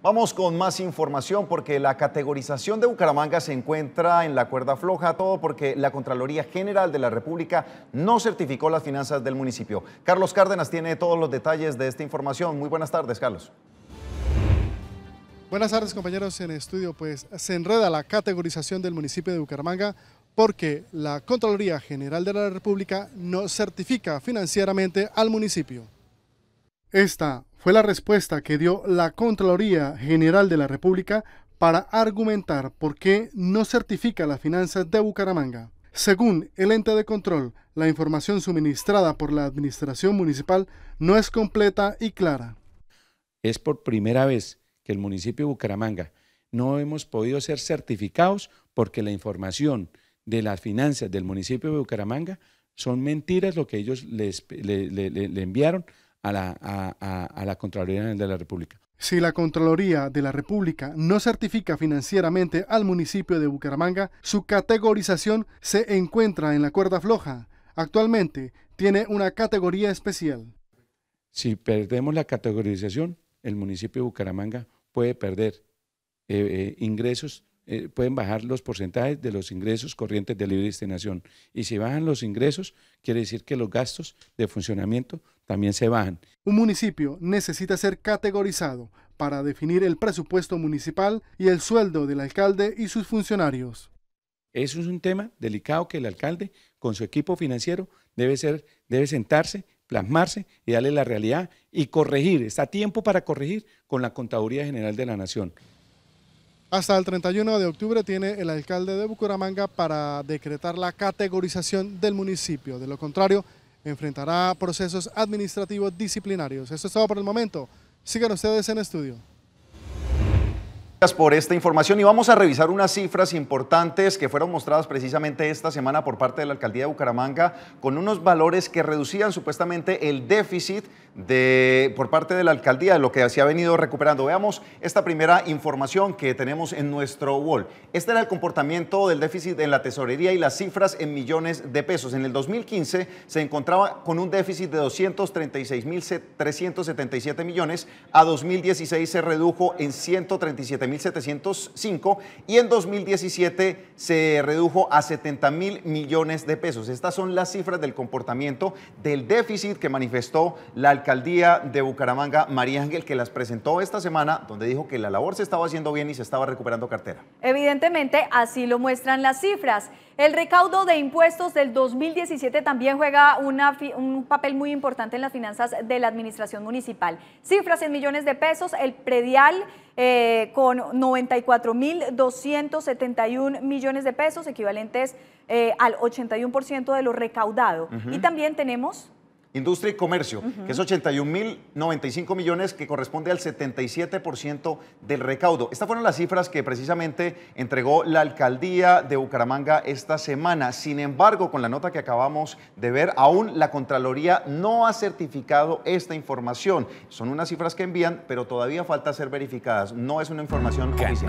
Vamos con más información porque la categorización de Bucaramanga se encuentra en la cuerda floja, todo porque la Contraloría General de la República no certificó las finanzas del municipio. Carlos Cárdenas tiene todos los detalles de esta información. Muy buenas tardes, Carlos. Buenas tardes compañeros en estudio, pues se enreda la categorización del municipio de Bucaramanga porque la Contraloría General de la República no certifica financieramente al municipio. Esta fue la respuesta que dio la Contraloría General de la República para argumentar por qué no certifica las finanzas de Bucaramanga. Según el ente de control, la información suministrada por la Administración Municipal no es completa y clara. Es por primera vez que el municipio de Bucaramanga no hemos podido ser certificados porque la información de las finanzas del municipio de Bucaramanga son mentiras lo que ellos le enviaron a la, Contraloría de la República. Si la Contraloría de la República no certifica financieramente al municipio de Bucaramanga, su categorización se encuentra en la cuerda floja. Actualmente tiene una categoría especial. Si perdemos la categorización, el municipio de Bucaramanga puede perder eh, eh, ingresos eh, pueden bajar los porcentajes de los ingresos corrientes de libre destinación. Y si bajan los ingresos, quiere decir que los gastos de funcionamiento también se bajan. Un municipio necesita ser categorizado para definir el presupuesto municipal y el sueldo del alcalde y sus funcionarios. Eso es un tema delicado que el alcalde con su equipo financiero debe, ser, debe sentarse, plasmarse y darle la realidad y corregir. Está tiempo para corregir con la Contaduría General de la Nación. Hasta el 31 de octubre tiene el alcalde de Bucaramanga para decretar la categorización del municipio. De lo contrario, enfrentará procesos administrativos disciplinarios. Eso es todo por el momento. Sigan ustedes en estudio. Gracias por esta información y vamos a revisar unas cifras importantes que fueron mostradas precisamente esta semana por parte de la alcaldía de Bucaramanga con unos valores que reducían supuestamente el déficit de, por parte de la alcaldía de lo que se ha venido recuperando. Veamos esta primera información que tenemos en nuestro wall. Este era el comportamiento del déficit en la tesorería y las cifras en millones de pesos. En el 2015 se encontraba con un déficit de 236.377 millones, a 2016 se redujo en 137 1705 y en 2017 se redujo a 70 mil millones de pesos. Estas son las cifras del comportamiento del déficit que manifestó la alcaldía de Bucaramanga, María Ángel, que las presentó esta semana, donde dijo que la labor se estaba haciendo bien y se estaba recuperando cartera. Evidentemente, así lo muestran las cifras. El recaudo de impuestos del 2017 también juega un papel muy importante en las finanzas de la administración municipal. Cifras en millones de pesos, el predial eh, con mil 94.271 millones de pesos, equivalentes eh, al 81% de lo recaudado. Y también tenemos Industria y Comercio, que es 81.095 millones, que corresponde al 77% del recaudo. Estas fueron las cifras que precisamente entregó la alcaldía de Bucaramanga esta semana. Sin embargo, con la nota que acabamos de ver, aún la Contraloría no ha certificado esta información. Son unas cifras que envían, pero todavía falta ser verificadas. No es una información oficial.